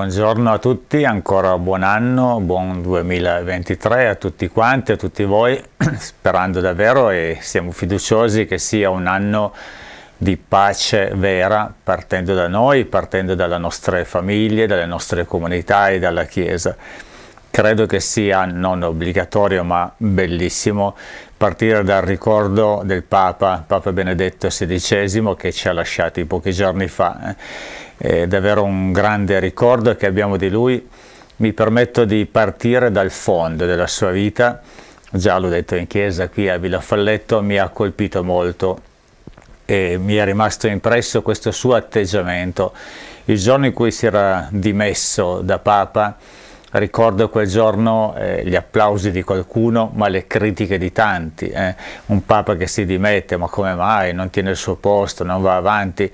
Buongiorno a tutti, ancora buon anno, buon 2023 a tutti quanti, a tutti voi, sperando davvero e siamo fiduciosi che sia un anno di pace vera partendo da noi, partendo dalle nostre famiglie, dalle nostre comunità e dalla Chiesa. Credo che sia non obbligatorio ma bellissimo partire dal ricordo del Papa, Papa Benedetto XVI che ci ha lasciati pochi giorni fa eh è davvero un grande ricordo che abbiamo di lui. Mi permetto di partire dal fondo della sua vita, già l'ho detto in chiesa qui a Villa Falletto, mi ha colpito molto e mi è rimasto impresso questo suo atteggiamento. Il giorno in cui si era dimesso da Papa, ricordo quel giorno eh, gli applausi di qualcuno ma le critiche di tanti, eh. un Papa che si dimette ma come mai, non tiene il suo posto, non va avanti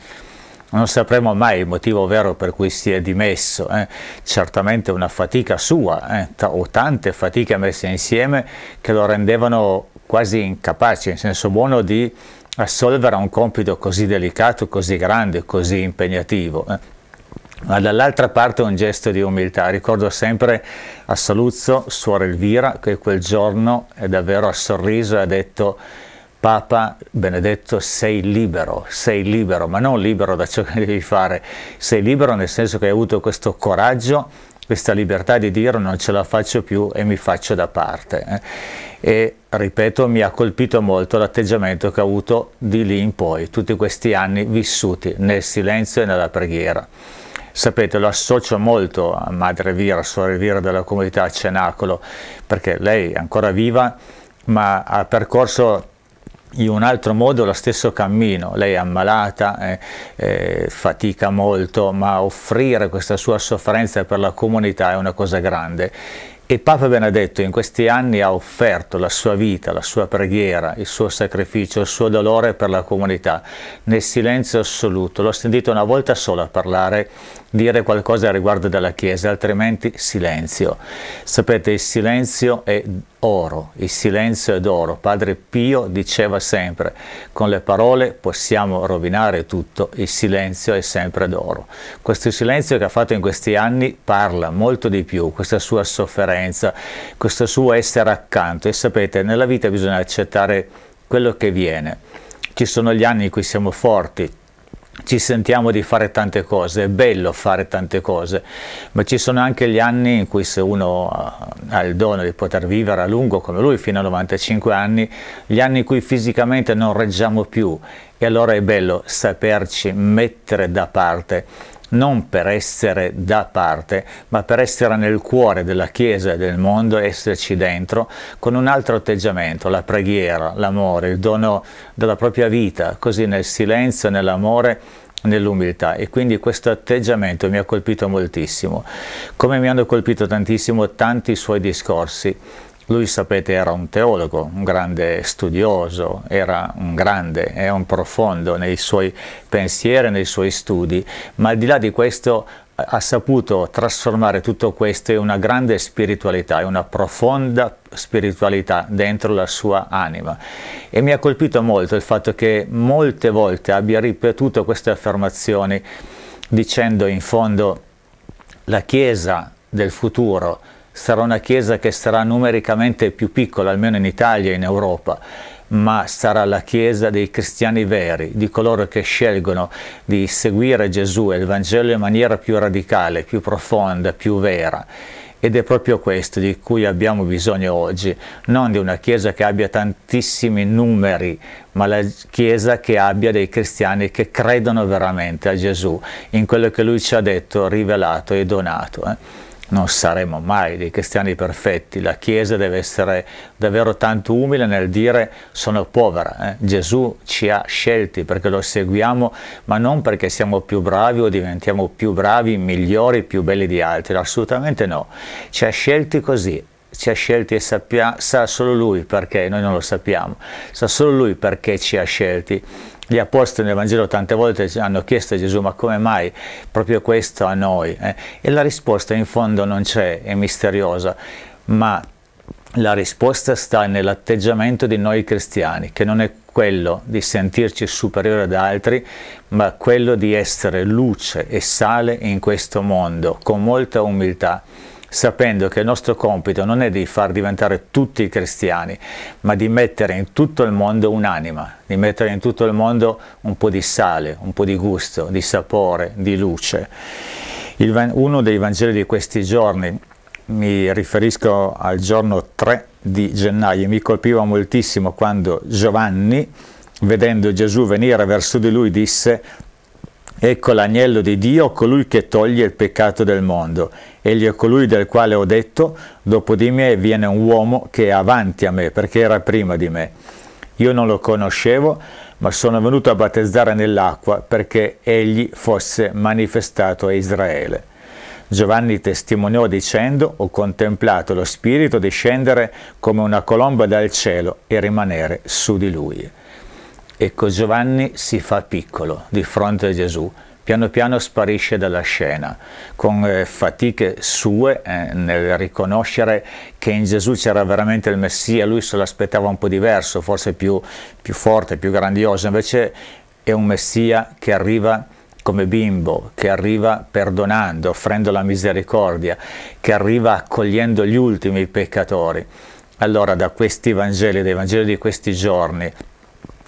non sapremo mai il motivo vero per cui si è dimesso, eh. certamente una fatica sua eh, o tante fatiche messe insieme che lo rendevano quasi incapace, in senso buono, di assolvere un compito così delicato, così grande, così impegnativo. Eh. Ma dall'altra parte un gesto di umiltà. Ricordo sempre a Saluzzo, suor Elvira, che quel giorno è davvero ha sorriso e ha detto Papa Benedetto sei libero, sei libero, ma non libero da ciò che devi fare, sei libero nel senso che hai avuto questo coraggio, questa libertà di dire non ce la faccio più e mi faccio da parte. Eh. E ripeto, mi ha colpito molto l'atteggiamento che ha avuto di lì in poi, tutti questi anni vissuti nel silenzio e nella preghiera. Sapete, lo associo molto a Madre Vira, Suore Vira della comunità Cenacolo, perché lei è ancora viva, ma ha percorso in un altro modo lo stesso cammino, lei è ammalata, eh, eh, fatica molto, ma offrire questa sua sofferenza per la comunità è una cosa grande. E Papa Benedetto in questi anni ha offerto la sua vita, la sua preghiera, il suo sacrificio, il suo dolore per la comunità, nel silenzio assoluto. L'ho sentito una volta sola parlare, dire qualcosa riguardo alla Chiesa, altrimenti silenzio. Sapete, il silenzio è oro, il silenzio è d'oro. Padre Pio diceva sempre, con le parole possiamo rovinare tutto, il silenzio è sempre d'oro. Questo silenzio che ha fatto in questi anni parla molto di più, questa sua sofferenza, questo suo essere accanto. E sapete, nella vita bisogna accettare quello che viene. Ci sono gli anni in cui siamo forti, ci sentiamo di fare tante cose, è bello fare tante cose, ma ci sono anche gli anni in cui se uno eh, ha il dono di poter vivere a lungo come lui fino a 95 anni, gli anni in cui fisicamente non reggiamo più e allora è bello saperci mettere da parte non per essere da parte, ma per essere nel cuore della Chiesa e del mondo, esserci dentro, con un altro atteggiamento, la preghiera, l'amore, il dono della propria vita, così nel silenzio, nell'amore, nell'umiltà. E quindi questo atteggiamento mi ha colpito moltissimo, come mi hanno colpito tantissimo tanti suoi discorsi lui, sapete, era un teologo, un grande studioso, era un grande e un profondo nei suoi pensieri, nei suoi studi, ma al di là di questo eh, ha saputo trasformare tutto questo in una grande spiritualità, in una profonda spiritualità dentro la sua anima. E mi ha colpito molto il fatto che molte volte abbia ripetuto queste affermazioni dicendo in fondo la Chiesa del futuro sarà una chiesa che sarà numericamente più piccola, almeno in Italia e in Europa, ma sarà la chiesa dei cristiani veri, di coloro che scelgono di seguire Gesù e il Vangelo in maniera più radicale, più profonda, più vera. Ed è proprio questo di cui abbiamo bisogno oggi, non di una Chiesa che abbia tantissimi numeri, ma la Chiesa che abbia dei cristiani che credono veramente a Gesù, in quello che Lui ci ha detto, rivelato e donato. Eh? non saremo mai dei cristiani perfetti, la Chiesa deve essere davvero tanto umile nel dire sono povera, eh? Gesù ci ha scelti perché lo seguiamo, ma non perché siamo più bravi o diventiamo più bravi, migliori, più belli di altri, assolutamente no, ci ha scelti così ci ha scelti e sappia, sa solo lui perché, noi non lo sappiamo, sa solo lui perché ci ha scelti. Gli apostoli nel Vangelo tante volte hanno chiesto a Gesù ma come mai proprio questo a noi? Eh? E la risposta in fondo non c'è, è misteriosa, ma la risposta sta nell'atteggiamento di noi cristiani, che non è quello di sentirci superiori ad altri, ma quello di essere luce e sale in questo mondo, con molta umiltà sapendo che il nostro compito non è di far diventare tutti cristiani, ma di mettere in tutto il mondo un'anima, di mettere in tutto il mondo un po' di sale, un po' di gusto, di sapore, di luce. Il, uno dei Vangeli di questi giorni, mi riferisco al giorno 3 di gennaio, mi colpiva moltissimo quando Giovanni, vedendo Gesù venire verso di lui, disse Ecco l'agnello di Dio, colui che toglie il peccato del mondo. Egli è colui del quale ho detto, dopo di me viene un uomo che è avanti a me, perché era prima di me. Io non lo conoscevo, ma sono venuto a battezzare nell'acqua perché egli fosse manifestato a Israele. Giovanni testimoniò dicendo, ho contemplato lo Spirito discendere come una colomba dal cielo e rimanere su di lui. Ecco, Giovanni si fa piccolo di fronte a Gesù, piano piano sparisce dalla scena, con eh, fatiche sue eh, nel riconoscere che in Gesù c'era veramente il Messia, lui se l'aspettava un po' diverso, forse più, più forte, più grandioso, invece è un Messia che arriva come bimbo, che arriva perdonando, offrendo la misericordia, che arriva accogliendo gli ultimi peccatori. Allora da questi Vangeli, dai Vangeli di questi giorni,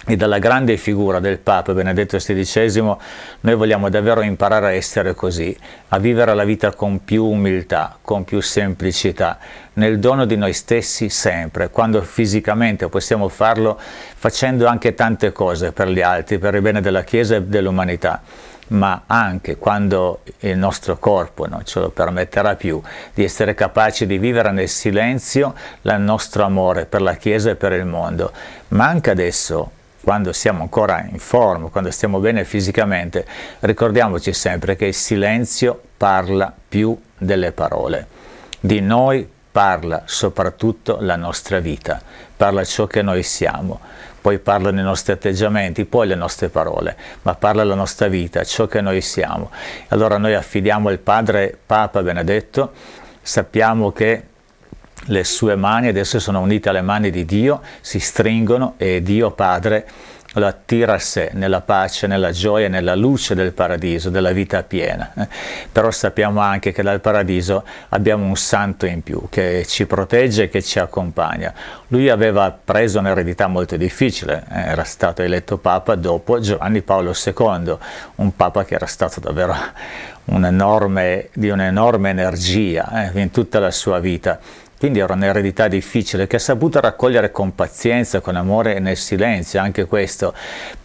e dalla grande figura del Papa Benedetto XVI noi vogliamo davvero imparare a essere così, a vivere la vita con più umiltà, con più semplicità, nel dono di noi stessi sempre, quando fisicamente possiamo farlo facendo anche tante cose per gli altri, per il bene della Chiesa e dell'umanità ma anche quando il nostro corpo non ce lo permetterà più, di essere capaci di vivere nel silenzio il nostro amore per la Chiesa e per il mondo. Ma anche adesso quando siamo ancora in forma, quando stiamo bene fisicamente, ricordiamoci sempre che il silenzio parla più delle parole. Di noi parla soprattutto la nostra vita, parla ciò che noi siamo, poi parlano i nostri atteggiamenti, poi le nostre parole, ma parla la nostra vita, ciò che noi siamo. Allora noi affidiamo il Padre Papa Benedetto, sappiamo che le sue mani adesso sono unite alle mani di Dio, si stringono e Dio Padre lo attira a sé nella pace, nella gioia, nella luce del paradiso, della vita piena. Eh, però sappiamo anche che dal paradiso abbiamo un santo in più che ci protegge e che ci accompagna. Lui aveva preso un'eredità molto difficile, eh, era stato eletto Papa dopo Giovanni Paolo II, un Papa che era stato davvero un enorme, di un'enorme energia eh? in tutta la sua vita quindi era un'eredità difficile che ha saputo raccogliere con pazienza, con amore e nel silenzio, anche questo,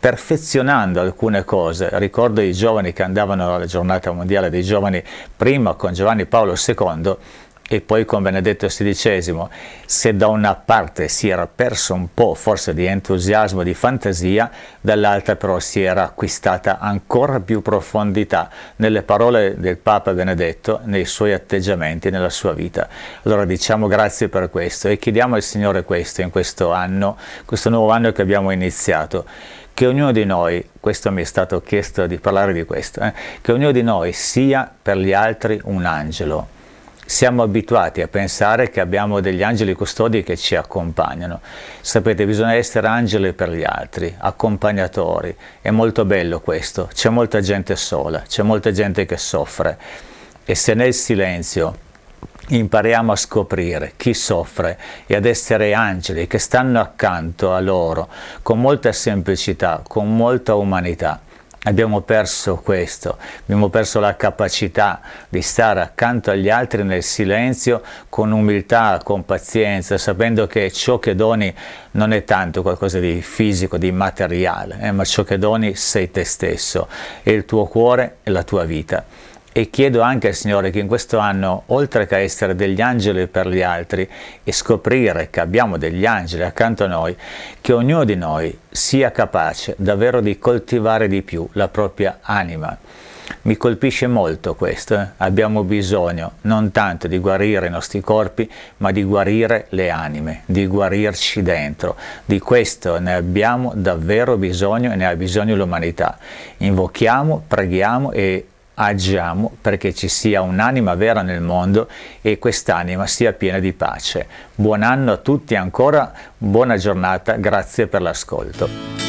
perfezionando alcune cose. Ricordo i giovani che andavano alla giornata mondiale dei giovani prima con Giovanni Paolo II e poi con Benedetto XVI, se da una parte si era perso un po' forse di entusiasmo, di fantasia, dall'altra però si era acquistata ancora più profondità nelle parole del Papa Benedetto, nei suoi atteggiamenti, nella sua vita. Allora diciamo grazie per questo e chiediamo al Signore questo in questo anno, questo nuovo anno che abbiamo iniziato che ognuno di noi, questo mi è stato chiesto di parlare di questo, eh, che ognuno di noi sia per gli altri un angelo, siamo abituati a pensare che abbiamo degli angeli custodi che ci accompagnano. Sapete, bisogna essere angeli per gli altri, accompagnatori. È molto bello questo. C'è molta gente sola, c'è molta gente che soffre. E se nel silenzio impariamo a scoprire chi soffre e ad essere angeli che stanno accanto a loro con molta semplicità, con molta umanità, Abbiamo perso questo, abbiamo perso la capacità di stare accanto agli altri nel silenzio, con umiltà, con pazienza, sapendo che ciò che doni non è tanto qualcosa di fisico, di materiale, eh, ma ciò che doni sei te stesso, e il tuo cuore e la tua vita e chiedo anche al Signore che in questo anno, oltre che essere degli angeli per gli altri e scoprire che abbiamo degli angeli accanto a noi, che ognuno di noi sia capace davvero di coltivare di più la propria anima. Mi colpisce molto questo, eh? abbiamo bisogno non tanto di guarire i nostri corpi, ma di guarire le anime, di guarirci dentro. Di questo ne abbiamo davvero bisogno e ne ha bisogno l'umanità. Invochiamo, preghiamo e agiamo perché ci sia un'anima vera nel mondo e quest'anima sia piena di pace. Buon anno a tutti ancora, buona giornata, grazie per l'ascolto.